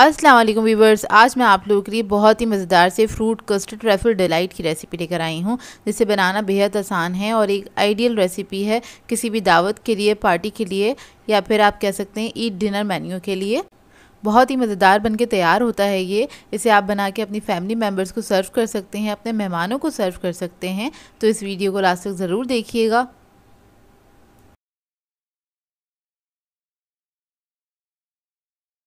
अस्सलाम वालेकुम वीवर्स आज मैं आप लोगों के लिए बहुत ही मज़ेदार से फ्रूट कस्टर्ड ट्रैफल डिलाइट की रेसिपी लेकर आई हूँ जिसे बनाना बेहद आसान है और एक आइडियल रेसिपी है किसी भी दावत के लिए पार्टी के लिए या फिर आप कह सकते हैं ईट डिनर मेन्यू के लिए बहुत ही मज़ेदार बन के तैयार होता है ये इसे आप बना के अपनी फैमिली मेम्बर्स को सर्व कर सकते हैं अपने मेहमानों को सर्व कर सकते हैं तो इस वीडियो को लास्ट तक ज़रूर देखिएगा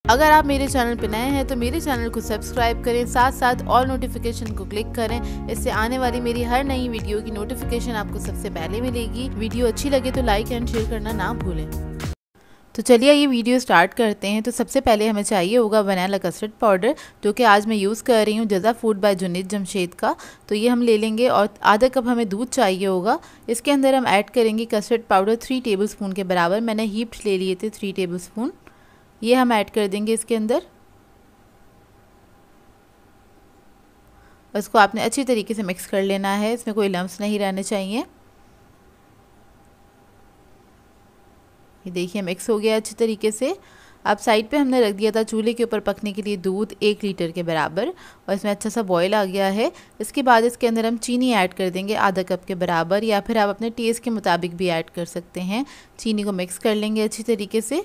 अगर आप मेरे चैनल पर नए हैं तो मेरे चैनल को सब्सक्राइब करें साथ साथ ऑल नोटिफिकेशन को क्लिक करें इससे आने वाली मेरी हर नई वीडियो की नोटिफिकेशन आपको सबसे पहले मिलेगी वीडियो अच्छी लगे तो लाइक एंड शेयर करना ना भूलें तो चलिए ये वीडियो स्टार्ट करते हैं तो सबसे पहले हमें चाहिए होगा वनैला कस्टर्ड पाउडर जो कि आज मैं यूज़ कर रही हूँ जजा फूड बाय जुनेद जमशेद का तो ये हम ले लेंगे और आधा कप हमें दूध चाहिए होगा इसके अंदर हम ऐड करेंगे custard powder three tablespoon के बराबर मैंने हीप्ड ले लिए थे थ्री टेबल स्पून ये हम ऐड कर देंगे इसके अंदर इसको आपने अच्छी तरीके से मिक्स कर लेना है इसमें कोई लम्स नहीं रहने चाहिए ये देखिए मिक्स हो गया अच्छी तरीके से अब साइड पे हमने रख दिया था चूल्हे के ऊपर पकने के लिए दूध एक लीटर के बराबर और इसमें अच्छा सा बॉयल आ गया है इसके बाद इसके अंदर हम चीनी ऐड कर देंगे आधा कप के बराबर या फिर आप अपने टेस्ट के मुताबिक भी ऐड कर सकते हैं चीनी को मिक्स कर लेंगे अच्छी तरीके से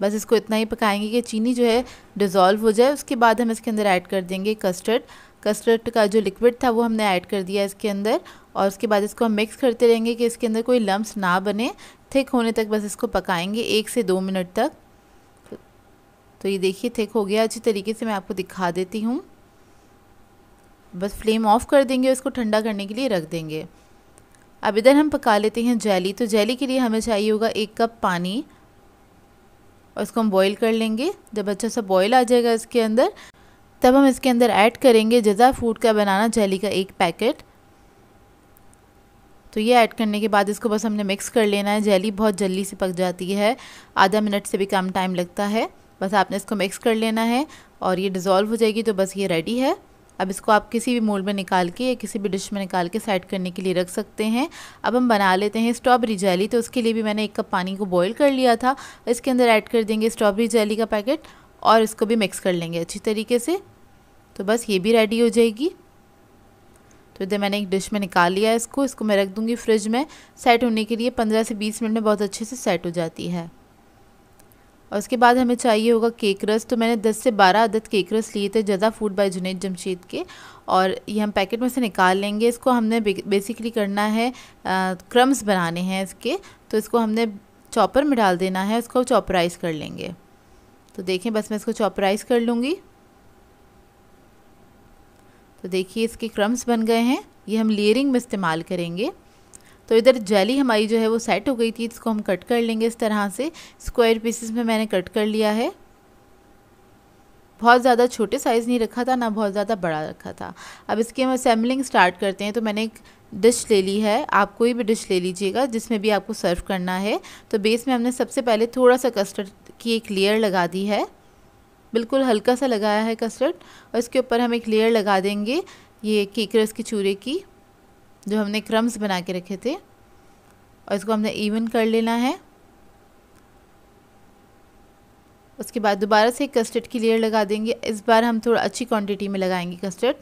बस इसको इतना ही पकाएंगे कि चीनी जो है डिज़ोल्व हो जाए उसके बाद हम इसके अंदर ऐड कर देंगे कस्टर्ड कस्टर्ड का जो लिक्विड था वो हमने ऐड कर दिया इसके अंदर और उसके बाद इसको हम मिक्स करते रहेंगे कि इसके अंदर कोई लम्ब ना बने थिक होने तक बस इसको पकाएंगे एक से दो मिनट तक तो ये देखिए थिक हो गया अच्छी तरीके से मैं आपको दिखा देती हूँ बस फ्लेम ऑफ़ कर देंगे और इसको ठंडा करने के लिए रख देंगे अब इधर हम पका लेते हैं जेली तो जेली के लिए हमें चाहिए होगा एक कप पानी और इसको हम बॉईल कर लेंगे जब अच्छा सा बॉईल आ जाएगा इसके अंदर तब हम इसके अंदर ऐड करेंगे जजा फूड का बनाना जेली का एक पैकेट तो ये ऐड करने के बाद इसको बस हमने मिक्स कर लेना है जेली बहुत जल्दी से पक जाती है आधा मिनट से भी कम टाइम लगता है बस आपने इसको मिक्स कर लेना है और ये डिज़ोल्व हो जाएगी तो बस ये रेडी है अब इसको आप किसी भी मोल में निकाल के या किसी भी डिश में निकाल के साइड करने के लिए रख सकते हैं अब हम बना लेते हैं स्ट्रॉबेरी जेली तो उसके लिए भी मैंने एक कप पानी को बॉईल कर लिया था इसके अंदर ऐड कर देंगे स्ट्रॉबेरी जेली का पैकेट और इसको भी मिक्स कर लेंगे अच्छी तरीके से तो बस ये भी रेडी हो जाएगी तो इधर मैंने एक डिश में निकाल लिया इसको इसको मैं रख दूँगी फ्रिज में सेट होने के लिए पंद्रह से बीस मिनट में बहुत अच्छे से सेट हो जाती है और उसके बाद हमें चाहिए होगा केक रस तो मैंने 10 से 12 अदद केक रस लिए थे जदा फूड बाय जुनेद जमशेद के और ये हम पैकेट में से निकाल लेंगे इसको हमने बेसिकली करना है क्रम्स बनाने हैं इसके तो इसको हमने चॉपर में डाल देना है उसको चॉपराइज कर लेंगे तो देखें बस मैं इसको चॉपराइज कर लूँगी तो देखिए इसके क्रम्स बन गए हैं ये हम लेयरिंग में इस्तेमाल करेंगे तो इधर जैली हमारी जो है वो सेट हो गई थी इसको हम कट कर लेंगे इस तरह से स्क्वायर पीसेस में मैंने कट कर लिया है बहुत ज़्यादा छोटे साइज़ नहीं रखा था ना बहुत ज़्यादा बड़ा रखा था अब इसकी हम असेंबलिंग स्टार्ट करते हैं तो मैंने एक डिश ले ली है आप कोई भी डिश ले लीजिएगा जिसमें भी आपको सर्व करना है तो बेस में हमने सबसे पहले थोड़ा सा कस्टर्ड की एक लेयर लगा दी है बिल्कुल हल्का सा लगाया है कस्टर्ड और इसके ऊपर हम एक लेयर लगा देंगे ये केक रस के चूरे की जो हमने क्रम्स बना के रखे थे और इसको हमने इवन कर लेना है उसके बाद दोबारा से कस्टर्ड की लेयर लगा देंगे इस बार हम थोड़ा अच्छी क्वांटिटी में लगाएंगे कस्टर्ड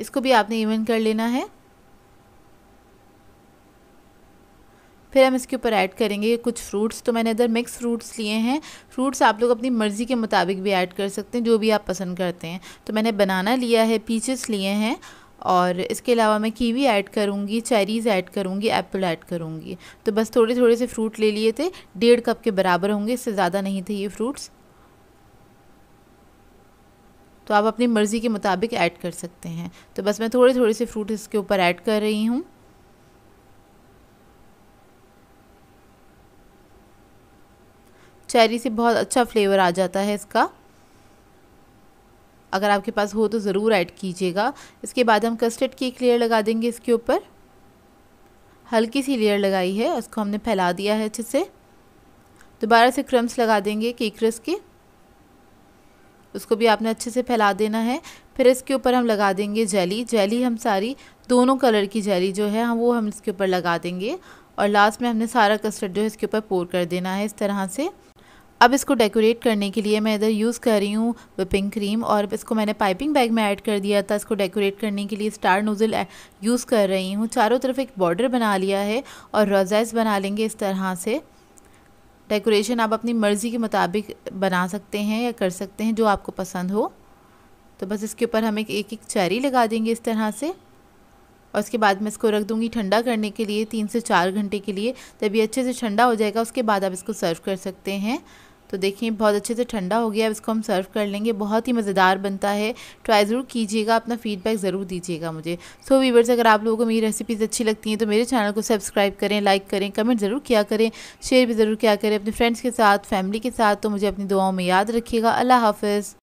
इसको भी आपने इवन कर लेना है फिर हम इसके ऊपर ऐड करेंगे कुछ फ्रूट्स तो मैंने इधर मिक्स फ्रूट्स लिए हैं फ्रूट्स आप लोग अपनी मर्ज़ी के मुताबिक भी ऐड कर सकते हैं जो भी आप पसंद करते हैं तो मैंने बनाना लिया है पीचेस लिए हैं और इसके अलावा मैं कीवी ऐड करूँगी चेरीज़ ऐड करूँगी एप्पल ऐड करूँगी तो बस थोड़े थोड़े से फ्रूट ले लिए थे डेढ़ कप के बराबर होंगे इससे ज़्यादा नहीं थे ये फ्रूट्स तो आप अपनी मर्ज़ी के मुताबिक ऐड कर सकते हैं तो बस मैं थोड़े थोड़े से फ्रूट इसके ऊपर ऐड कर रही हूँ चेरी से बहुत अच्छा फ्लेवर आ जाता है इसका अगर आपके पास हो तो ज़रूर ऐड कीजिएगा इसके बाद हम कस्टर्ड की एक लेयर लगा देंगे इसके ऊपर हल्की सी लेयर लगाई है उसको हमने फैला दिया है अच्छे से दोबारा से क्रम्स लगा देंगे केक रस के उसको भी आपने अच्छे से फैला देना है फिर इसके ऊपर हम लगा देंगे जेली जेली हम सारी दोनों कलर की जेली जो है हम वो हम इसके ऊपर लगा देंगे और लास्ट में हमने सारा कस्टर्ड जो है इसके ऊपर पोर कर देना है इस तरह से अब इसको डेकोरेट करने के लिए मैं इधर यूज़ कर रही हूँ विपिंग क्रीम और इसको मैंने पाइपिंग बैग में ऐड कर दिया था इसको डेकोरेट करने के लिए स्टार नोज़ल यूज़ कर रही हूँ चारों तरफ एक बॉर्डर बना लिया है और रोजेस बना लेंगे इस तरह से डेकोरेशन आप अपनी मर्ज़ी के मुताबिक बना सकते हैं या कर सकते हैं जो आपको पसंद हो तो बस इसके ऊपर हम एक एक चेरी लगा देंगे इस तरह से और उसके बाद मैं इसको रख दूँगी ठंडा करने के लिए तीन से चार घंटे के लिए जब ये अच्छे से ठंडा हो जाएगा उसके बाद आप इसको सर्व कर सकते हैं तो देखिए बहुत अच्छे से ठंडा हो गया अब इसको हम सर्व कर लेंगे बहुत ही मज़ेदार बनता है ट्राई ज़रूर कीजिएगा अपना फीडबैक ज़रूर दीजिएगा मुझे सो so, वीवर्स अगर आप लोगों को मेरी रेसिपीज़ अच्छी लगती हैं तो मेरे चैनल को सब्सक्राइब करें लाइक करें कमेंट ज़रूर किया करें शेयर भी ज़रूर किया करें अपने फ्रेंड्स के साथ फैमिली के साथ तो मुझे अपनी दुआओं में याद रखिएगा अल्लाह हाफ़